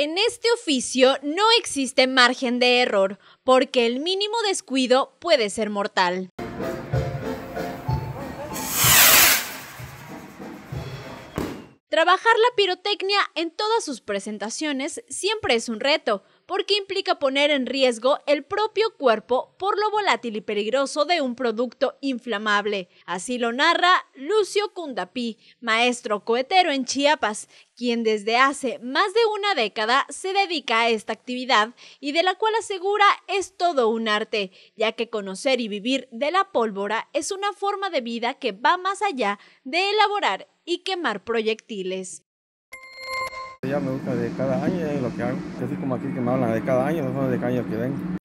En este oficio no existe margen de error, porque el mínimo descuido puede ser mortal. Trabajar la pirotecnia en todas sus presentaciones siempre es un reto, porque implica poner en riesgo el propio cuerpo por lo volátil y peligroso de un producto inflamable. Así lo narra Lucio Cundapí, maestro cohetero en Chiapas, quien desde hace más de una década se dedica a esta actividad y de la cual asegura es todo un arte, ya que conocer y vivir de la pólvora es una forma de vida que va más allá de elaborar y quemar proyectiles.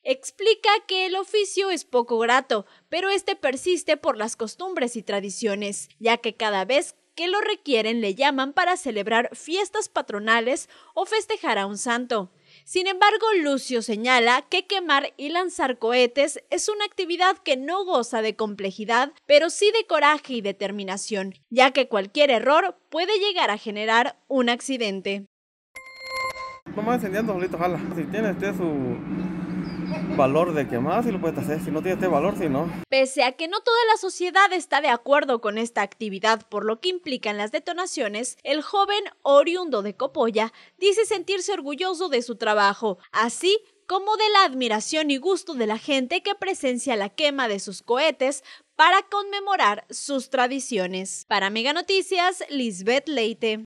Explica que el oficio es poco grato, pero este persiste por las costumbres y tradiciones, ya que cada vez que lo requieren le llaman para celebrar fiestas patronales o festejar a un santo. Sin embargo, Lucio señala que quemar y lanzar cohetes es una actividad que no goza de complejidad, pero sí de coraje y determinación, ya que cualquier error puede llegar a generar un accidente valor de que si lo puedes hacer, si no tiene este valor, si no. Pese a que no toda la sociedad está de acuerdo con esta actividad por lo que implican las detonaciones, el joven oriundo de Copolla dice sentirse orgulloso de su trabajo, así como de la admiración y gusto de la gente que presencia la quema de sus cohetes para conmemorar sus tradiciones. Para Mega Noticias, Lisbeth Leite.